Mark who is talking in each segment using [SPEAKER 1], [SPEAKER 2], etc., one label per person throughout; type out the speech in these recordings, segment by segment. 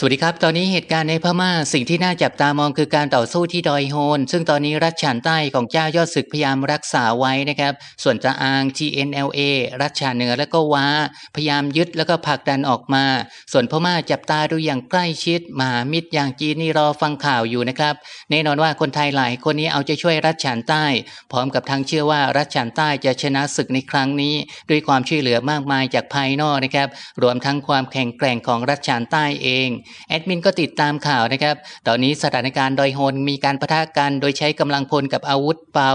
[SPEAKER 1] สวัสดีครับ ตอนนี้เหตุการณ์ในพมา่า สิ่งที่น่าจับตามองคือการต่อสู้ที่ดอยโฮน ซึ่งตอนนี้รัชฉานใต้ของเจ้ายอดศึกพยายามรักษาไว้นะครับ ส่วนจะอาง TNLA รัชฉานเหนือและก็ว้า พยายามยึดแล้วก็ผลักดันออกมา ส่วนพม่าจับตาดูอย่างใกล้ชิด มามิตรอย่างจีนนี่รอฟังข่าวอยู่นะครับ แน่นอนว่าคนไทยหลาย คนนี้เอาใจช่วยรัชฉานใต้ พร้อมกับทั้งเชื่อว่า รัชฉานใต้จะชนะศึกในครั้งนี้ ด้วยความช่วยเหลือมากมายจากภายนอกนะครับ รวมทั้งความแข็งแกร่งของรัชฉานใต้เองแอดมินก็ติดตามข่าวนะครับ ตอนนี้สถานการณ์ดอยโฮนมีการประทะกันโดยใช้กำลังพลกับอาวุธเปล่า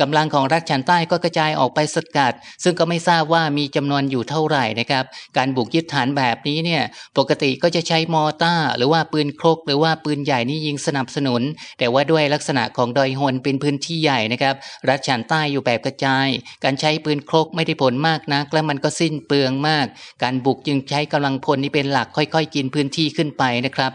[SPEAKER 1] กำลังของรัฐชันใต้ก็กระจายออกไปสกัด ซึ่งก็ไม่ทราบว่ามีจำนวนอยู่เท่าไหร่นะครับ การบุกยึดฐานแบบนี้เนี่ย ปกติก็จะใช้มอต้า หรือว่าปืนครก หรือว่าปืนใหญ่นี่ยิงสนับสนุน แต่ว่าด้วยลักษณะของดอยโฮนเป็นพื้นที่ใหญ่นะครับ รัฐชันใต้อยู่แบบกระจาย การใช้ปืนครกไม่ได้ผลมากนักและมันก็สิ้นเปลืองมาก การบุกจึงใช้กำลังพลนี่เป็นหลักค่อย ๆ กินพื้นที่ขึ้นไปนะครับ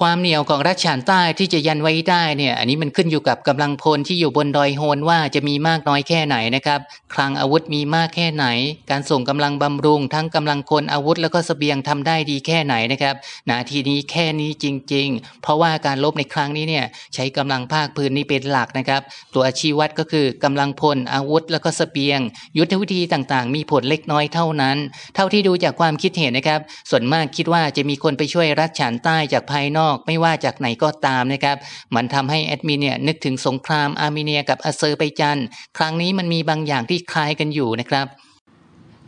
[SPEAKER 1] ความเหนียวของรัชฉานใต้ที่จะยันไว้ได้เนี่ยอันนี้มันขึ้นอยู่กับกำลังพลที่อยู่บนดอยโฮนว่าจะมีมากน้อยแค่ไหนนะครับคลังอาวุธมีมากแค่ไหน การส่งกำลังบำรุงทั้งกำลังคนอาวุธแล้วก็สเสบียงทำได้ดีแค่ไหนนะครับนาทีนี้แค่นี้จริงๆ เพราะว่าการลบในครั้งนี้เนี่ยใช้กำลังภาคพื้นนี้เป็นหลักนะครับตัวอาชีวัตก็คือกำลังพลอาวุธแล้วก็สเสบียง ยุทธวิธีต่างๆ มีผลเล็กน้อยเท่านั้น เท่าที่ดูจากความคิดเห็นนะครับส่วนมากคิดว่าจะมีคนไปช่วยรัชฉานใต้จากภายนอกอกไม่ว่าจากไหนก็ตามนะครับ มันทำให้แอดมินเนี่ยนึกถึงสงครามอาร์เมเนียกับอาเซอร์ไบจัน ครั้งนี้มันมีบางอย่างที่คล้ายกันอยู่นะครับ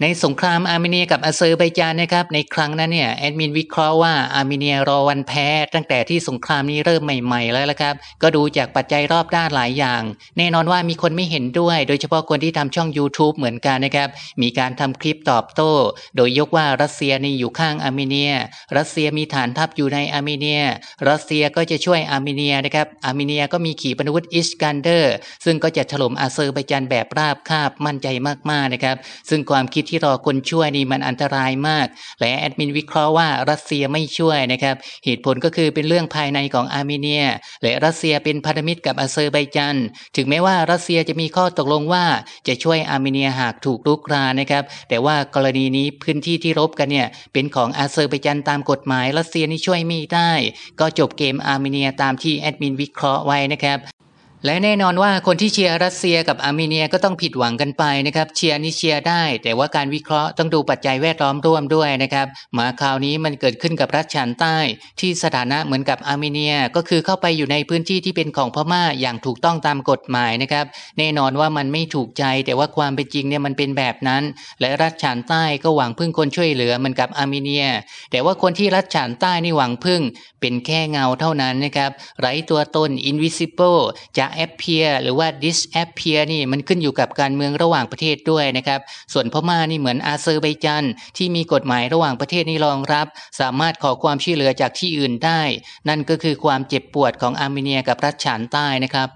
[SPEAKER 1] ในสงครามอาร์เมเนียกับอาเซอร์ไบจานนะครับในครั้งนั้นเนี่ย แอดมินวิเคราะห์ว่าอาร์เมเนียรอวันแพ้ ตั้งแต่ที่สงครามนี้เริ่มใหม่ๆแล้วละครับก็ดูจากปัจจัยรอบด้านหลายอย่าง แน่นอนว่ามีคนไม่เห็นด้วย โดยเฉพาะคนที่ทำช่อง YouTube เหมือนกันนะครับ มีการทำคลิปตอบโต้ โดยยกว่ารัสเซียนี่อยู่ข้างอาร์เมเนีย รัสเซียมีฐานทัพอยู่ในอาร์เมเนีย รัสเซียก็จะช่วยอาร์เมเนียนะครับอาร์เมเนียก็มีขีปนาวุธอิสกันเดอร์ซึ่งก็จะถล่มอาเซอร์ไบจานแบบราบคาบมั่นใจมากๆนะครับซึ่งความคิดที่รอคนช่วยนี่มันอันตรายมาก และแอดมินวิเคราะห์ว่ารัสเซียไม่ช่วยนะครับ เหตุผลก็คือเป็นเรื่องภายในของอาร์เมเนีย และรัสเซียเป็นพันธมิตรกับอาเซอร์ไบจันถึงแม้ว่ารัสเซียจะมีข้อตกลงว่า จะช่วยอาร์เมเนียหากถูกลุกรานนะครับ แต่ว่ากรณีนี้พื้นที่ที่รบกันเนี่ยเป็นของอาเซอร์ไบจันตามกฎหมาย รัสเซียนี่ช่วยไม่ได้ ก็จบเกมอาร์เมเนียตามที่แอดมินวิเคราะห์ไว้นะครับและแน่นอนว่าคนที่เชียร์รัสเซียกับอาร์เมเนียก็ต้องผิดหวังกันไปนะครับเชียร์นี่เชียร์ได้ แต่ว่าการวิเคราะห์ต้องดูปัจจัยแวดล้อมร่วมด้วยนะครับมาคราวนี้มันเกิดขึ้นกับรัชชานใต้ที่สถานะเหมือนกับอาร์เมเนียก็คือเข้าไปอยู่ในพื้นที่ที่เป็นของพม่าอย่างถูกต้องตามกฎหมายนะครับแน่นอนว่ามันไม่ถูกใจแต่ว่าความเป็นจริงเนี่ยมันเป็นแบบนั้น และรัชชานใต้ก็หวังพึ่งคนช่วยเหลือเหมือนกับอาร์เมเนีย แต่ว่าคนที่รัชชานใต้นี่หวังพึ่งเป็นแค่เงาเท่านั้นนะครับไร้ตัวตน invisible จะ appear หรือว่า disappear นี่มันขึ้นอยู่กับการเมืองระหว่างประเทศด้วยนะครับ ส่วนพม่านี่เหมือนอาเซอร์ไบจันที่มีกฎหมายระหว่างประเทศนี่รองรับ สามารถขอความช่วยเหลือจากที่อื่นได้ นั่นก็คือความเจ็บปวดของอาร์เมเนียกับรัฐฉานใต้นะครับ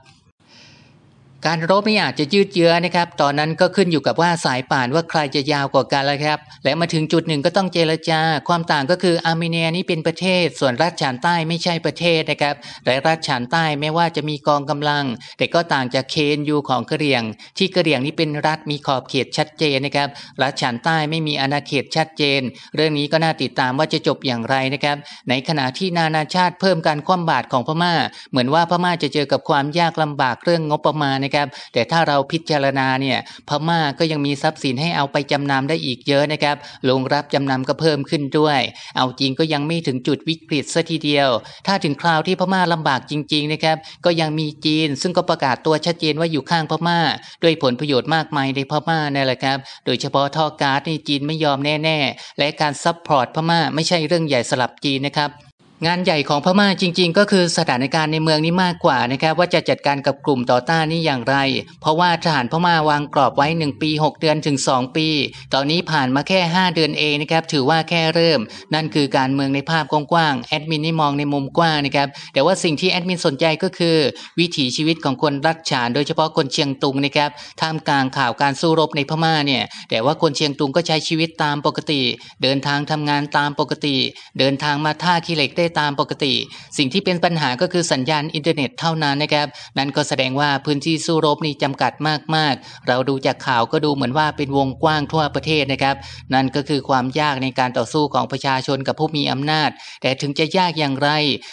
[SPEAKER 1] การรบไม่อาจจะยืดเยื้อนะครับ ตอนนั้นก็ขึ้นอยู่กับว่าสายป่านว่าใครจะยาวกว่ากันแล้วครับ และมาถึงจุดหนึ่งก็ต้องเจรจา ความต่างก็คืออาร์เมเนียนี้เป็นประเทศ ส่วนรัฐฉานใต้ไม่ใช่ประเทศนะครับและรัฐฉานใต้ไม่ว่าจะมีกองกำลัง แต่ก็ต่างจากเคนยูของกะเหรี่ยง ที่กะเหรี่ยงนี้เป็นรัฐมีขอบเขตชัดเจนนะครับ รัฐฉานใต้ไม่มีอาณาเขตชัดเจน เรื่องนี้ก็น่าติดตามว่าจะจบอย่างไรนะครับ ในขณะที่นานาชาติเพิ่มการคว่ำบาตรของพม่า เหมือนว่าพม่าจะเจอกับความยากลำบากเรื่องงบประมาณครับแต่ถ้าเราพิจารณาเนี่ยพม่าก็ยังมีทรัพย์สินให้เอาไปจำนำได้อีกเยอะนะครับลงรับจำนำก็เพิ่มขึ้นด้วย เอาจริงก็ยังไม่ถึงจุดวิกฤตซะทีเดียว ถ้าถึงคราวที่พม่าลำบากจริงๆนะครับก็ยังมีจีน ซึ่งก็ประกาศตัวชัดเจนว่าอยู่ข้างพม่า ด้วยผลประโยชน์มากมายในพม่านั่นแหละครับโดยเฉพาะท่อก๊าซนี่จีนไม่ยอมแน่ๆ และการซัพพอร์ตพม่าไม่ใช่เรื่องใหญ่สลับจีนนะครับงานใหญ่ของพม่าจริงๆ ก็คือสถานการณ์ในเมืองนี้มากกว่านะครับว่าจะจัดการกับกลุ่มต่อต้านนี้อย่างไร เพราะว่าทหารพม่าวางกรอบไว้ 1 ปี 6เดือนถึง2ปี ตอนนี้ผ่านมาแค่ 5 เดือนเองนะครับถือว่าแค่เริ่ม นั่นคือการเมืองในภาพกว้างๆแอดมินนี่มองในมุมกว้างนะครับแต่ว่าสิ่งที่แอดมินสนใจก็คือ วิถีชีวิตของคนรักชาโดยเฉพาะคนเชียงตุงนะครับท่ามกลางข่าวการสู้รบในพม่าเนี่ยแต่ว่าคนเชียงตุงก็ใช้ชีวิตตามปกติ เดินทางทำงานตามปกติ เดินทางมาท่าขี้เหล็กได้ได้ตามปกติสิ่งที่เป็นปัญหาก็คือสัญญาณอินเทอร์เน็ตเท่านั้นนะครับ นั่นก็แสดงว่าพื้นที่สู้รบนี่จำกัดมากๆ เราดูจากข่าวก็ดูเหมือนว่าเป็นวงกว้างทั่วประเทศนะครับ นั่นก็คือความยากในการต่อสู้ของประชาชนกับผู้มีอำนาจ แต่ถึงจะยากอย่างไร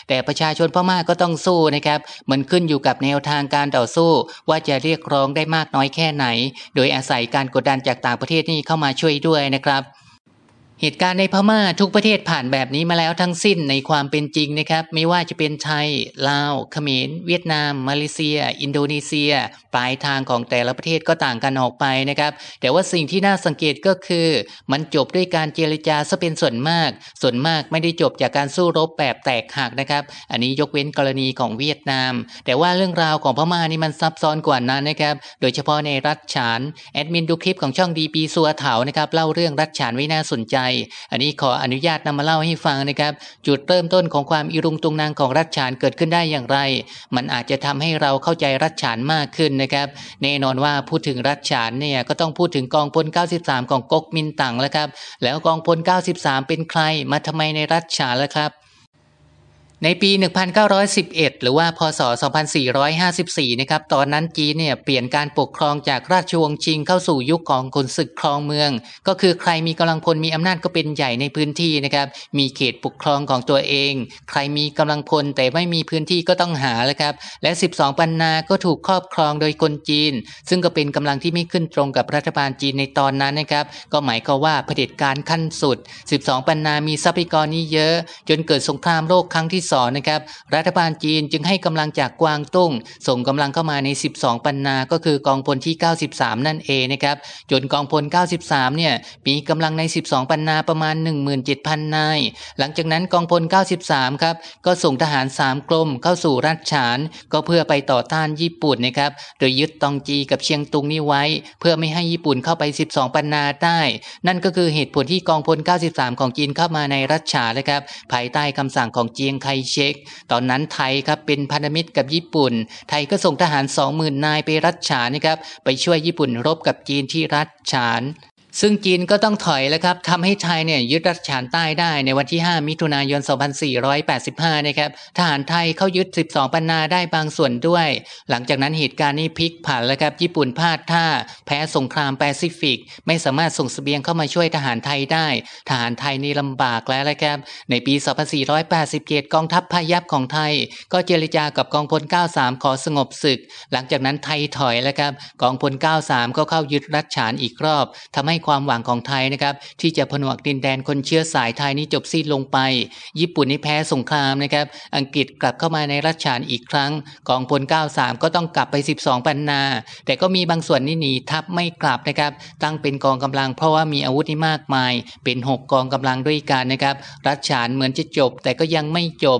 [SPEAKER 1] แต่ประชาชนพม่าก็ต้องสู้นะครับมันขึ้นอยู่กับแนวทางการต่อสู้ว่าจะเรียกร้องได้มากน้อยแค่ไหน โดยอาศัยการกดดันจากต่างประเทศนี่เข้ามาช่วยด้วยนะครับเหตุการณ์ในพม่าทุกประเทศผ่านแบบนี้มาแล้วทั้งสิ้นในความเป็นจริงนะครับไม่ว่าจะเป็นไทย ลาวเขมรเวียดนาม มาเลเซีย อินโดนีเซียปลายทางของแต่ละประเทศก็ต่างกันออกไปนะครับ แต่ว่าสิ่งที่น่าสังเกตก็คือมันจบด้วยการเจรจาซะเป็นส่วนมาก ส่วนมากไม่ได้จบจากการสู้รบแบบแตกหักนะครับอันนี้ยกเว้นกรณีของเวียดนาม แต่ว่าเรื่องราวของพม่านี่มันซับซ้อนกว่านั้นนะครับโดยเฉพาะในรัฐฉานแอดมินดูคลิปของช่องดีปีสัวเถานะครับ เล่าเรื่องรัฐฉานไว้น่าสนใจอันนี้ขออนุญาตนำมาเล่าให้ฟังนะครับ จุดเริ่มต้นของความอิรุงตุงนางของรัชฉานเกิดขึ้นได้อย่างไร มันอาจจะทำให้เราเข้าใจรัชฉานมากขึ้นนะครับ แน่นอนว่าพูดถึงรัชฉานเนี่ยก็ต้องพูดถึงกองพล93 ของก๊กมินตั๋งแล้วครับ แล้วกองพล 93 เป็นใครมาทำไมในรัชฉานแล้วครับในปี 1911 หรือว่าพศ 2454 นะครับตอนนั้นจีนเนี่ยเปลี่ยนการปกครองจากราชวงศ์ชิงเข้าสู่ยุคของคนศึกครองเมือง ก็คือใครมีกำลังพลมีอำนาจก็เป็นใหญ่ในพื้นที่นะครับมีเขตปกครองของตัวเอง ใครมีกำลังพลแต่ไม่มีพื้นที่ก็ต้องหา แล้วครับและ12 ปันนา ก็ถูกครอบครองโดยคนจีน ซึ่งก็เป็นกำลังที่ไม่ขึ้นตรงกับรัฐบาลจีนในตอนนั้นนะครับก็หมายก็ว่าเผด็จการขั้นสุด 12 ปันนามีทรัพยากรนี้เยอะ จนเกิดสงครามโลกครั้งที่2นะครับรัฐบาลจีนจึงให้กำลังจากกวางตุ้ง ส่งกำลังเข้ามาใน 12 ปันนา ก็คือกองพลที่ 93 นั่นเองนะครับ จนกองพล 93 เนี่ย มีกำลังใน 12 ปันนา ประมาณ 17,000 นาย หลังจากนั้นกองพล 93 ครับ ก็ส่งทหาร 3 กลมเข้าสู่รัชฉาน ก็เพื่อไปต่อต้านญี่ปุ่นนะครับ โดยยึดตองจีกับเชียงตุงนี่ไว้ เพื่อไม่ให้ญี่ปุ่นเข้าไป 12 ปันนาได้ นั่นก็คือเหตุผลที่กองพล 93 ของจีนเข้ามาในรัชฉานนะครับภายใต้คำสั่งของเจียงไคเช็กตอนนั้นไทยครับเป็นพันธมิตรกับญี่ปุ่น ไทยก็ส่งทหาร 20,000 นายไปรัชฉานนะครับ ไปช่วยญี่ปุ่นรบกับจีนที่รัชฉานซึ่งจีนก็ต้องถอยแล้วครับทำให้ไทยเนี่ยยึดรัฐฉานใต้ได้ในวันที่ 5 มิถุนายน 2485 นะครับ ทหารไทยเข้ายึด 12 ปันนาได้บางส่วนด้วย หลังจากนั้นเหตุการณ์นี้พลิกผันแล้วครับ ญี่ปุ่นพลาดท่า แพ้สงครามแปซิฟิก ไม่สามารถส่งสเสบียงเข้ามาช่วยทหารไทยได้ ทหารไทยนี่ลำบากแล้วนะครับ ในปี 2487กองทัพพายับของไทย ก็เจรจากับกองพล93ขอสงบศึก หลังจากนั้นไทยถอยแล้วครับกองพล93ก็เข้ายึดรัฐฉานอีกรอบทำให้ความหวังของไทยนะครับที่จะผนวกดินแดนคนเชื้อสายไทยนี้จบสิ้นลงไป ญี่ปุ่นนี่แพ้สงครามนะครับอังกฤษกลับเข้ามาในรัชฉานอีกครั้งกองพล 93 ก็ต้องกลับไป 12 ปันนา แต่ก็มีบางส่วนนี่หนีทับไม่กลับนะครับ ตั้งเป็นกองกำลังเพราะว่ามีอาวุธนี่มากมายเป็น 6 กองกำลังด้วยกันนะครับรัชฉานเหมือนจะจบแต่ก็ยังไม่จบ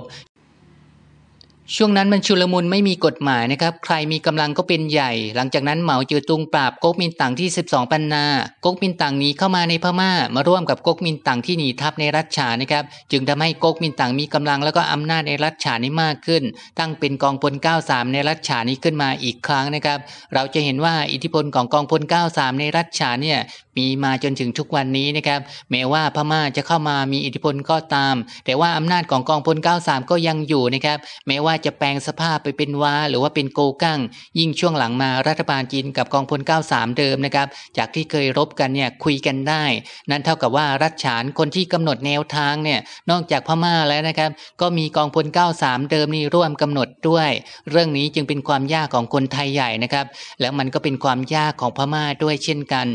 [SPEAKER 1] ช่วงนั้นมันชุลมุนไม่มีกฎหมายนะครับใครมีกำลังก็เป็นใหญ่ หลังจากนั้นเหมาเจือตุงปราบก๊กมินตั๋งที่ 12 ปันนาก๊กมินตั๋งหนีเข้ามาในพม่ามาร่วมกับก๊กมินตั๋งที่หนีทับในรัชฉานะครับจึงทำให้ก๊กมินตั๋งมีกำลัง แล้วก็อำนาจในรัชฉานี้มากขึ้น ตั้งเป็นกองพล 93 ในรัชฉานี้ขึ้นมาอีกครั้งนะครับเราจะเห็นว่าอิทธิพลของกองพล 93 ในรัชฉาเนี่ยมีมาจนถึงทุกวันนี้นะครับแม้ว่าพม่าจะเข้ามามีอิทธิพลก็ตาม แต่ว่าอำนาจของกองพล 93 ก็ยังอยู่นะครับแม้ว่าจะแปลงสภาพไปเป็นว้าหรือว่าเป็นโกกั้งยิ่งช่วงหลังมารัฐบาลจีนกับกองพล 93 เดิมนะครับจากที่เคยรบกันเนี่ยคุยกันได้ นั้นเท่ากับว่ารัฐฉานคนที่กำหนดแนวทางเนี่ยนอกจากพม่าแล้วนะครับ ก็มีกองพล 93 เดิมนี่ร่วมกำหนดด้วย เรื่องนี้จึงเป็นความยากของคนไทยใหญ่นะครับแล้วมันก็เป็นความยากของพม่าด้วยเช่นกัน